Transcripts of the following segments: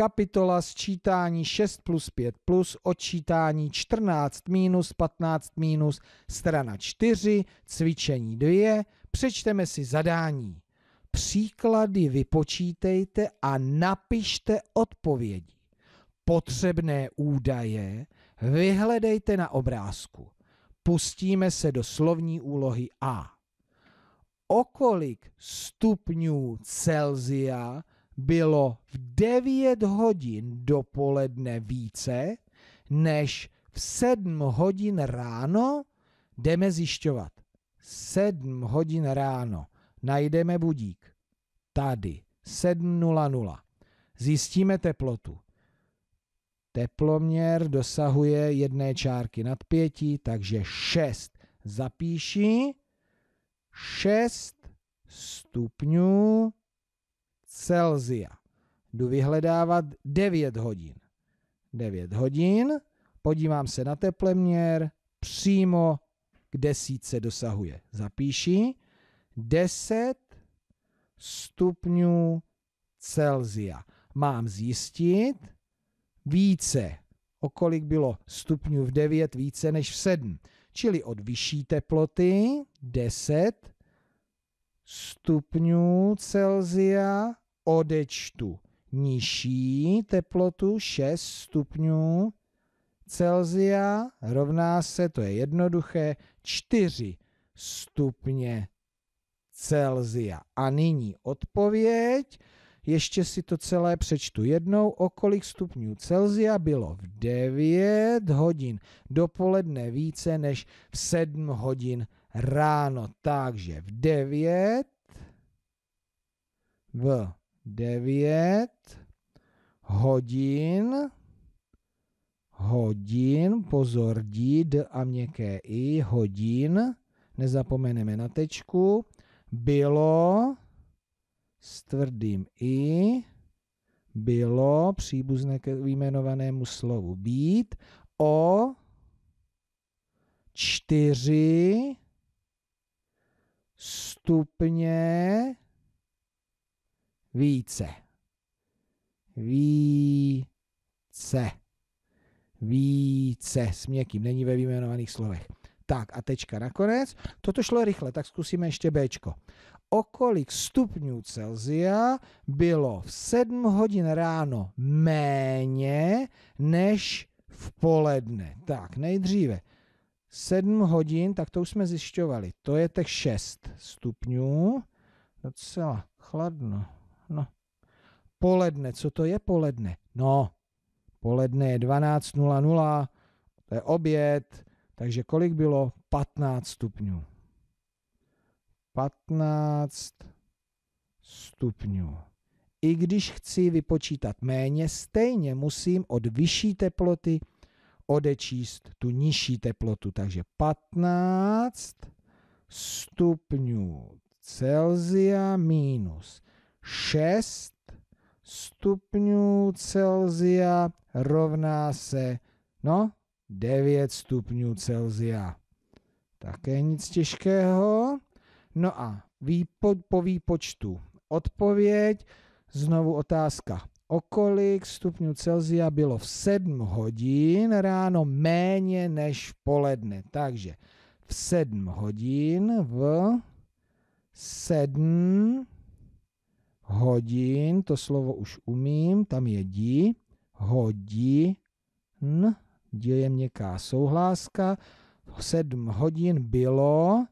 kapitola sčítání 6 plus 5 plus, odčítání 14 minus, 15 minus, strana 4, cvičení 2, přečteme si zadání. Příklady vypočítejte a napište odpovědi. Potřebné údaje vyhledejte na obrázku. Pustíme se do slovní úlohy A. okolik stupňů Celzia bylo v 9 hodin dopoledne více než v 7 hodin ráno, jdeme zjišťovat. 7 hodin ráno najdeme budík. Tady 7.00. Zjistíme teplotu. Teploměr dosahuje jedné čárky nad pěti, takže 6. Zapíši 6 stupňů Celzia. Jdu vyhledávat 9 hodin. 9 hodin, podívám se na teploměr, přímo k desíce dosahuje. Zapíši 10 stupňů Celzia. Mám zjistit více, o kolik bylo stupňů v 9 více než v 7. Čili od vyšší teploty 10 stupňů Celzia odečtu nižší teplotu 6 stupňů Celzia rovná se, to je jednoduché, 4 stupně Celzia. A nyní odpověď. Ještě si to celé přečtu jednou. O kolik stupňů Celzia bylo v 9 hodin dopoledne více než v 7 hodin ráno. Takže v 9 v 9 hodin, hodin, pozor, d a měkké i, hodin, nezapomeneme na tečku, bylo s tvrdým i, bylo příbuzné k vyjmenovanému slovu být, o čtyři stupně více, více, více s měkkým, není ve vyjmenovaných slovech. Tak a tečka nakonec. Toto šlo rychle, tak zkusíme ještě B Okolik stupňů Celzia bylo v 7 hodin ráno méně než v poledne? Tak, nejdříve 7 hodin, tak to už jsme zjišťovali. To je těch 6 stupňů. Docela chladno. Poledne, co to je poledne? No, poledne je 12.00, to je oběd, takže kolik bylo? 15 stupňů. 15 stupňů. I když chci vypočítat méně, stejně musím od vyšší teploty odečíst tu nižší teplotu. Takže 15 stupňů Celzia minus 6 stupňů Celzia rovná se, no, 9 stupňů Celzia. Také nic těžkého. No a výpo, po výpočtu odpověď, znovu otázka. O kolik stupňů Celzia bylo v 7 hodin ráno méně než v poledne? Takže v 7 hodin v 7 hodin, to slovo už umím, tam je di, hodin, je měkká souhláska, sedm hodin bylo,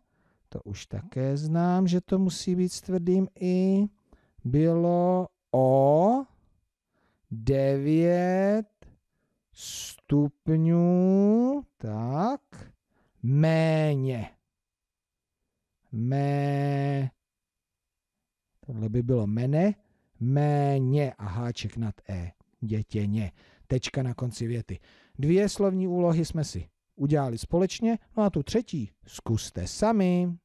to už také znám, že to musí být s tvrdým i, bylo o devět stupňů, tak, méně. Méně Tohle by bylo mene, méně a háček nad e, dětěně. Tečka na konci věty. Dvě slovní úlohy jsme si udělali společně, no a tu třetí zkuste sami.